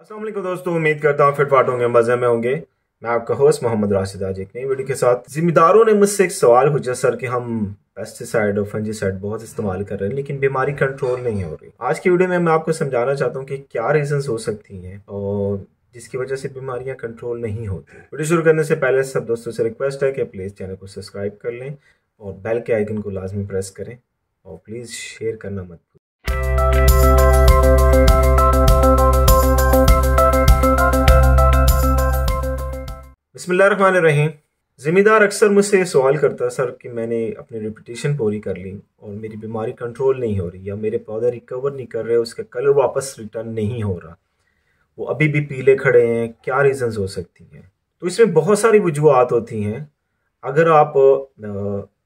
असल दोस्तों उम्मीद करता हूँ फिट फाट होंगे मज़े में होंगे मैं आपका होस्ट मोहम्मद राशिद आज एक नई वीडियो के साथ जिम्मेदारों ने मुझसे एक सवाल पूछा सर कि हम पेस्टिसाइड और फंजीसाइड बहुत इस्तेमाल कर रहे हैं लेकिन बीमारी कंट्रोल नहीं हो रही आज की वीडियो में मैं आपको समझाना चाहता हूँ कि क्या रीजन हो सकती हैं और जिसकी वजह से बीमारियाँ कंट्रोल नहीं होती वीडियो शुरू करने से पहले सब दोस्तों से रिक्वेस्ट है कि प्लीज़ चैनल को सब्सक्राइब कर लें और बेल के आइकन को लाजमी प्रेस करें और प्लीज़ शेयर करना मत भूल बसमीम ज़िम्मेदार अक्सर मुझसे सवाल करता है सर कि मैंने अपनी रिपीटेशन पूरी कर ली और मेरी बीमारी कंट्रोल नहीं हो रही या मेरे पौधे रिकवर नहीं कर रहे उसका कलर वापस रिटर्न नहीं हो रहा वो अभी भी पीले खड़े हैं क्या रीज़न्स हो सकती हैं तो इसमें बहुत सारी वजूहत होती हैं अगर आप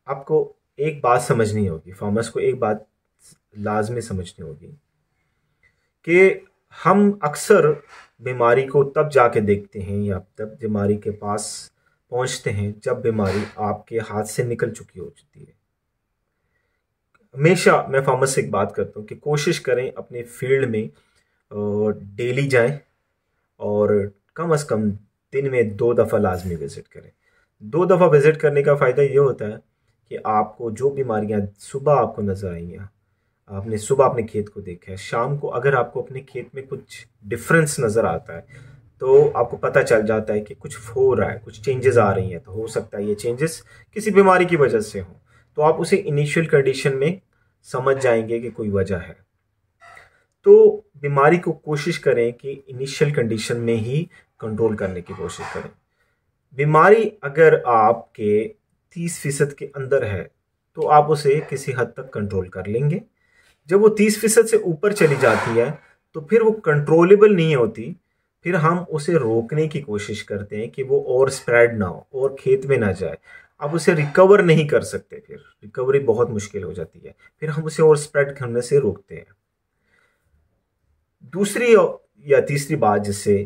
आपको एक बात समझनी होगी फार्मर्स को एक बात लाजमी समझनी होगी कि हम अक्सर बीमारी को तब जाके देखते हैं या तब बीमारी के पास पहुंचते हैं जब बीमारी आपके हाथ से निकल चुकी हो चुकी है हमेशा मैं फार्मस से बात करता हूँ कि कोशिश करें अपने फील्ड में डेली जाएं और कम अज़ कम दिन में दो दफ़ा लाजमी विज़िट करें दो दफ़ा विज़िट करने का फ़ायदा ये होता है कि आपको जो बीमारियाँ सुबह आपको नज़र आई हैं आपने सुबह अपने खेत को देखा है शाम को अगर आपको अपने खेत में कुछ डिफरेंस नज़र आता है तो आपको पता चल जाता है कि कुछ हो रहा है कुछ चेंजेस आ रही हैं तो हो सकता है ये चेंजेस किसी बीमारी की वजह से हो तो आप उसे इनिशियल कंडीशन में समझ जाएंगे कि कोई वजह है तो बीमारी को कोशिश करें कि इनिशियल कंडीशन में ही कंट्रोल करने की कोशिश करें बीमारी अगर आपके तीस फीसद के अंदर है तो आप उसे किसी हद तक कंट्रोल कर लेंगे जब वो तीस फीसद से ऊपर चली जाती है तो फिर वो कंट्रोलेबल नहीं होती फिर हम उसे रोकने की कोशिश करते हैं कि वो और स्प्रेड ना हो और खेत में ना जाए अब उसे रिकवर नहीं कर सकते फिर रिकवरी बहुत मुश्किल हो जाती है फिर हम उसे और स्प्रेड करने से रोकते हैं दूसरी या तीसरी बात जिससे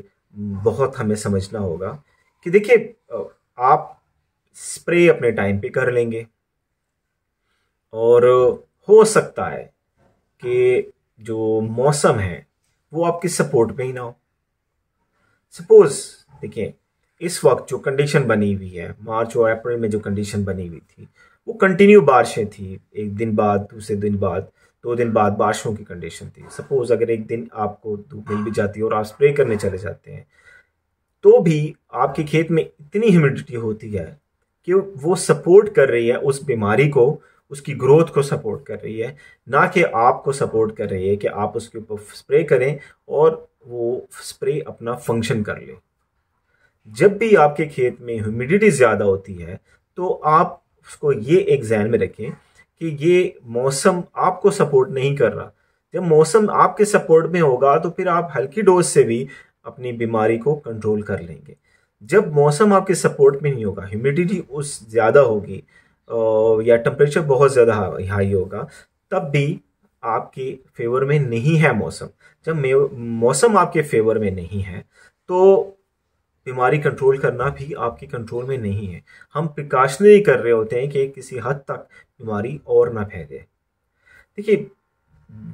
बहुत हमें समझना होगा कि देखिए आप स्प्रे अपने टाइम पे कर लेंगे और हो सकता है कि जो मौसम है वो आपकी सपोर्ट में ही ना हो सपोज देखिए इस वक्त जो कंडीशन बनी हुई है मार्च और अप्रैल में जो कंडीशन बनी हुई थी वो कंटिन्यू बारिशें थी एक दिन बाद दूसरे दिन बाद दो दिन बाद बारिशों की कंडीशन थी सपोज अगर एक दिन आपको धूप मिल भी जाती है और आप स्प्रे करने चले जाते हैं तो भी आपके खेत में इतनी ह्यूमिडिटी होती है कि वो सपोर्ट कर रही है उस बीमारी को उसकी ग्रोथ को सपोर्ट कर रही है ना कि आपको सपोर्ट कर रही है कि आप उसके ऊपर स्प्रे करें और वो स्प्रे अपना फंक्शन कर ले जब भी आपके खेत में ह्यूमिडिटी ज़्यादा होती है तो आप उसको ये एक जहन में रखें कि ये मौसम आपको सपोर्ट नहीं कर रहा जब मौसम आपके सपोर्ट में होगा तो फिर आप हल्की डोज से भी अपनी बीमारी को कंट्रोल कर लेंगे जब मौसम आपके सपोर्ट में नहीं होगा ह्यूमिडिटी उस ज़्यादा होगी या टेम्परेचर बहुत ज़्यादा हाई होगा तब भी आपके फेवर में नहीं है मौसम जब मौसम आपके फेवर में नहीं है तो बीमारी कंट्रोल करना भी आपके कंट्रोल में नहीं है हम प्रिकॉशनरी कर रहे होते हैं कि किसी हद तक बीमारी और ना फैले देखिए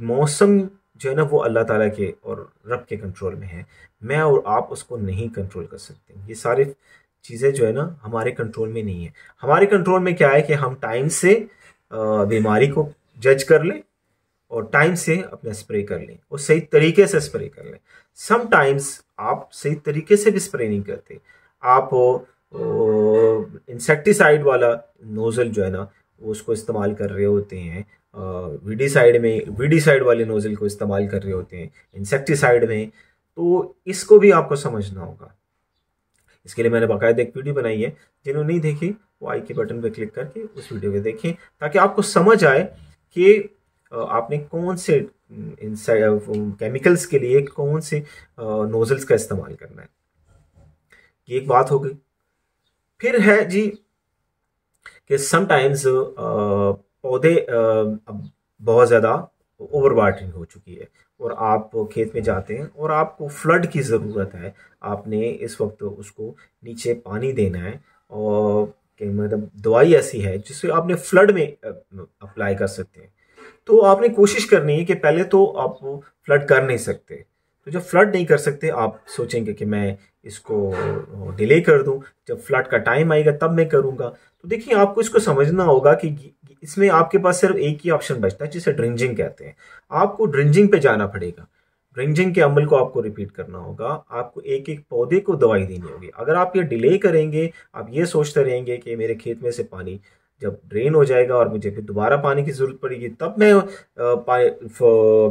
मौसम जो है ना वो अल्लाह ताला के और रब के कंट्रोल में है मैं और आप उसको नहीं कंट्रोल कर सकते ये सारे चीज़ें जो है ना हमारे कंट्रोल में नहीं है हमारे कंट्रोल में क्या है कि हम टाइम से बीमारी को जज कर लें और टाइम से अपना स्प्रे कर लें और सही तरीके से स्प्रे कर लें समटाइम्स आप सही तरीके से भी स्प्रे नहीं करते आप इंसेक्टिसाइड वाला नोज़ल जो है ना उसको इस्तेमाल कर रहे होते हैं वीडीसाइड में वीडीसाइड वाले नोज़ल को इस्तेमाल कर रहे होते हैं इंसेक्टिसाइड में तो इसको भी आपको समझना होगा इसके लिए मैंने बाकायदा एक वीडियो बनाई है जिन्होंने नहीं देखी वो आई के बटन पर क्लिक करके उस वीडियो को देखें ताकि आपको समझ आए कि आपने कौन से केमिकल्स के लिए कौन से नोजल्स का इस्तेमाल करना है ये एक बात हो गई फिर है जी कि समटाइम्स पौधे बहुत ज़्यादा ओवर वाटरिंग हो चुकी है और आप खेत में जाते हैं और आपको फ्लड की ज़रूरत है आपने इस वक्त उसको नीचे पानी देना है और मतलब दवाई ऐसी है जिससे आपने फ्लड में अप्लाई कर सकते हैं तो आपने कोशिश करनी है कि पहले तो आप फ्लड कर नहीं सकते तो जब फ्लड नहीं कर सकते आप सोचेंगे कि मैं इसको डिले कर दूं जब फ्लड का टाइम आएगा तब मैं करूंगा तो देखिए आपको इसको समझना होगा कि इसमें आपके पास सिर्फ एक ही ऑप्शन बचता है जिसे ड्रिंजिंग कहते हैं आपको ड्रिंजिंग पे जाना पड़ेगा ड्रिंजिंग के अमल को आपको रिपीट करना होगा आपको एक एक पौधे को दवाई देनी होगी अगर आप ये डिले करेंगे आप ये सोचते रहेंगे कि मेरे खेत में से पानी जब ड्रेन हो जाएगा और मुझे फिर दोबारा पानी की ज़रूरत पड़ेगी तब मैं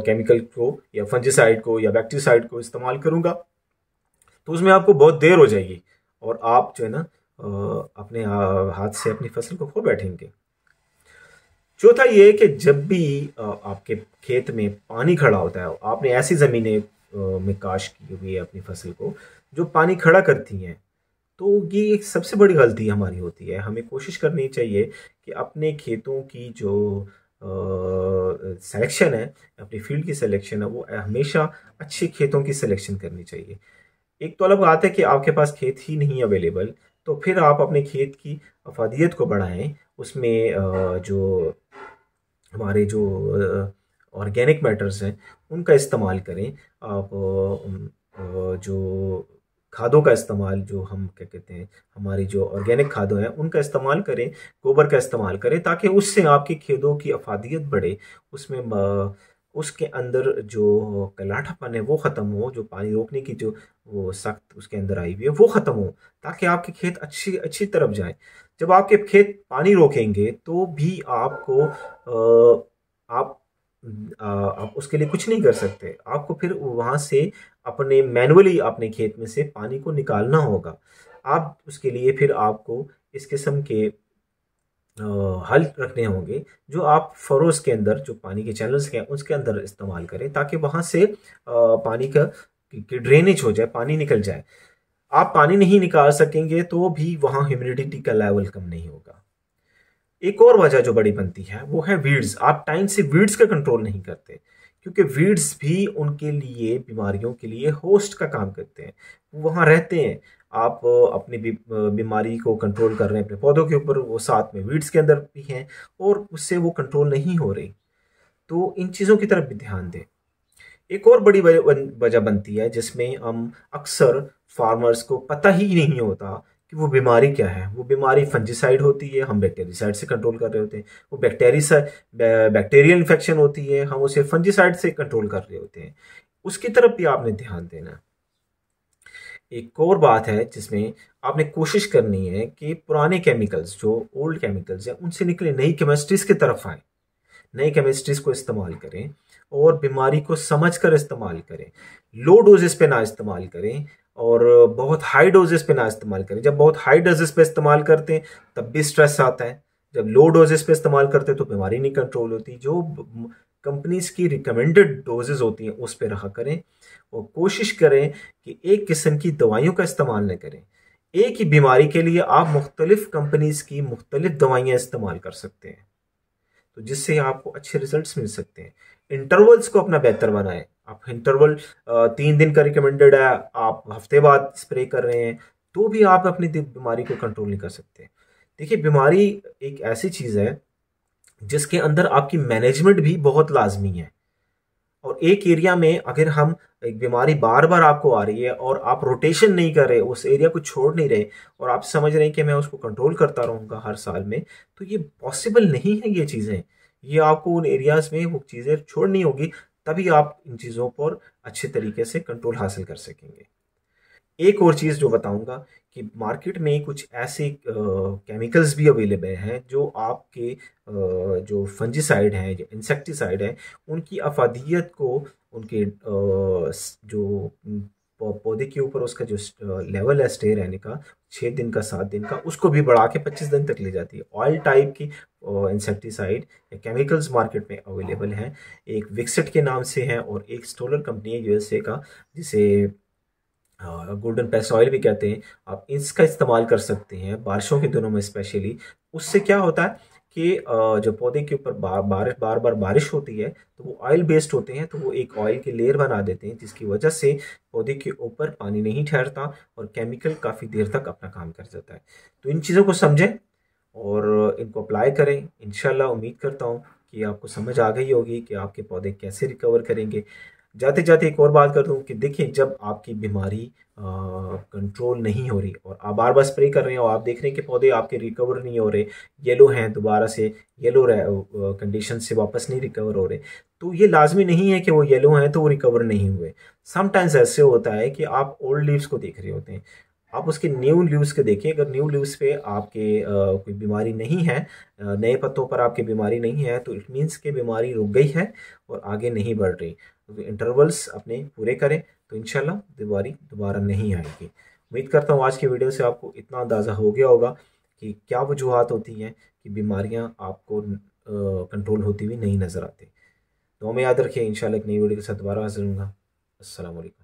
केमिकल को या फंजिसाइड को या बैक्टीसाइड को इस्तेमाल करूँगा तो उसमें आपको बहुत देर हो जाएगी और आप जो है ना अपने हाथ से अपनी फसल को खो बैठेंगे चौथा ये कि जब भी आपके खेत में पानी खड़ा होता है आपने ऐसी ज़मीनें में काश की हुई है अपनी फसल को जो पानी खड़ा करती हैं तो ये एक सबसे बड़ी गलती हमारी होती है हमें कोशिश करनी चाहिए कि अपने खेतों की जो सिलेक्शन है अपनी फील्ड की सिलेक्शन है वो हमेशा अच्छे खेतों की सिलेक्शन करनी चाहिए एक तो अलग बात है कि आपके पास खेत ही नहीं अवेलेबल तो फिर आप अपने खेत की अफादियत को बढ़ाएं उसमें जो हमारे जो ऑर्गेनिक मैटर्स हैं उनका इस्तेमाल करें आप जो खादों का इस्तेमाल जो हम क्या कहते हैं हमारी जो ऑर्गेनिक खादों हैं उनका इस्तेमाल करें गोबर का इस्तेमाल करें ताकि उससे आपके खेतों की अफादियत बढ़े उसमें उसके अंदर जो कलाठापन है वो ख़त्म हो जो पानी रोकने की जो वो सख्त उसके अंदर आई हुई है वो ख़त्म हो ताकि आपके खेत अच्छी अच्छी तरफ जाए जब आपके खेत पानी रोकेंगे तो भी आपको आ, आप आप उसके लिए कुछ नहीं कर सकते आपको फिर वहाँ से अपने मैनुअली अपने खेत में से पानी को निकालना होगा आप उसके लिए फिर आपको इस किस्म के हल रखने होंगे जो आप फरोज के अंदर जो पानी के चैनल्स हैं उसके अंदर इस्तेमाल करें ताकि वहाँ से पानी का कि ड्रेनेज हो जाए पानी निकल जाए आप पानी नहीं निकाल सकेंगे तो भी वहाँ ह्यूमिडिटी का लेवल कम नहीं होगा एक और वजह जो बड़ी बनती है वो है वीड्स आप टाइम से वीड्स का कंट्रोल नहीं करते क्योंकि वीड्स भी उनके लिए बीमारियों के लिए होस्ट का काम करते हैं वहाँ रहते हैं आप अपनी बीमारी को कंट्रोल कर रहे हैं अपने पौधों के ऊपर वो साथ में वीड्स के अंदर भी हैं और उससे वो कंट्रोल नहीं हो रही तो इन चीज़ों की तरफ भी ध्यान दें एक और बड़ी वजह बनती है जिसमें हम अक्सर फार्मर्स को पता ही नहीं होता कि वो बीमारी क्या है वो बीमारी फंजिसाइड होती है हम बैक्टेरिसाइड से कंट्रोल कर रहे होते हैं वो बैक्टेरिया बैक्टेरियल इन्फेक्शन होती है हम उसे फंजीसाइड से कंट्रोल कर रहे होते हैं उसकी तरफ भी आपने ध्यान देना एक और बात है जिसमें आपने कोशिश करनी है कि पुराने केमिकल्स जो ओल्ड केमिकल्स हैं उनसे निकले नई केमिस्ट्रीज की तरफ आए नई केमिस्ट्रीज को इस्तेमाल करें और बीमारी को समझ कर इस्तेमाल करें लो डोजेस पे ना इस्तेमाल करें और बहुत हाई डोजेस पे ना इस्तेमाल करें जब बहुत हाई डोजेस पे इस्तेमाल करते हैं तब भी स्ट्रेस आता है जब लो डोजेस पे इस्तेमाल करते हैं तो बीमारी नहीं कंट्रोल होती जो कंपनीज की रिकमेंडेड डोजेज होती हैं उस पर रहा करें और कोशिश करें कि एक किस्म की दवाइयों का इस्तेमाल ना करें एक ही बीमारी के लिए आप मुख्तलिफ कंपनीज की मुख्तलिफ दवाइयाँ इस्तेमाल कर सकते हैं तो जिससे आपको अच्छे रिजल्ट्स मिल सकते हैं इंटरवल्स को अपना बेहतर बनाएं आप इंटरवल तीन दिन का रिकमेंडेड है आप हफ्ते बाद स्प्रे कर रहे हैं तो भी आप अपनी बीमारी को कंट्रोल नहीं कर सकते देखिए बीमारी एक ऐसी चीज़ है जिसके अंदर आपकी मैनेजमेंट भी बहुत लाजमी है और एक एरिया में अगर हम एक बीमारी बार बार आपको आ रही है और आप रोटेशन नहीं कर रहे उस एरिया को छोड़ नहीं रहे और आप समझ रहे हैं कि मैं उसको कंट्रोल करता रहूँगा हर साल में तो ये पॉसिबल नहीं है ये चीज़ें ये आपको उन एरियाज़ में वो चीज़ें छोड़नी होगी तभी आप इन चीज़ों पर अच्छे तरीके से कंट्रोल हासिल कर सकेंगे एक और चीज़ जो बताऊंगा कि मार्केट में कुछ ऐसे केमिकल्स भी अवेलेबल हैं जो आपके आ, जो फंजीसाइड हैं जो इंसेक्टिसाइड हैं उनकी अफादियत को उनके आ, जो पौधे के ऊपर उसका जो लेवल है स्टे रहने का छः दिन का सात दिन का उसको भी बढ़ा के पच्चीस दिन तक ले जाती है ऑयल टाइप की इंसेक्टिसाइड या केमिकल्स मार्केट में अवेलेबल हैं एक विकसट के नाम से है और एक स्टोलर कंपनी है यूएसए का जिसे गोल्डन पेस्ट ऑयल भी कहते हैं आप इसका इस्तेमाल कर सकते हैं बारिशों के दिनों में स्पेशली उससे क्या होता है कि जब पौधे के ऊपर बार बार बार बार बारिश होती है तो वो ऑयल बेस्ड होते हैं तो वो एक ऑयल की लेयर बना देते हैं जिसकी वजह से पौधे के ऊपर पानी नहीं ठहरता और केमिकल काफ़ी देर तक अपना काम कर जाता है तो इन चीज़ों को समझें और इनको अप्लाई करें इन उम्मीद करता हूँ कि आपको समझ आ गई होगी कि आपके पौधे कैसे रिकवर करेंगे जाते जाते एक और बात कर दूँ कि देखिए जब आपकी बीमारी कंट्रोल नहीं हो रही और आप बार बार स्प्रे कर रहे और आप देख रहे हैं कि पौधे आपके रिकवर नहीं हो रहे येलो हैं दोबारा से येलो कंडीशन से वापस नहीं रिकवर हो रहे तो ये लाजमी नहीं है कि वो येलो हैं तो वो रिकवर नहीं हुए समटाइम्स ऐसे होता है कि आप ओल्ड लीव्स को देख रहे होते हैं आप उसके न्यू लीव्स के देखिए अगर न्यू लीव्स पे आपके आ, कोई बीमारी नहीं है नए पत्तों पर आपकी बीमारी नहीं है तो इट मीन्स कि बीमारी रुक गई है और आगे नहीं बढ़ रही इंटरवल्स अपने पूरे करें तो इनशाला बीमारी दोबारा नहीं आएगी उम्मीद करता हूँ आज की वीडियो से आपको इतना अंदाज़ा हो गया होगा कि क्या वजूहत होती हैं कि बीमारियाँ आपको कंट्रोल होती हुई नहीं नज़र आती तो हमें याद रखिए इन एक नई वीडियो के साथ दोबारा हाजिर हूँगा असल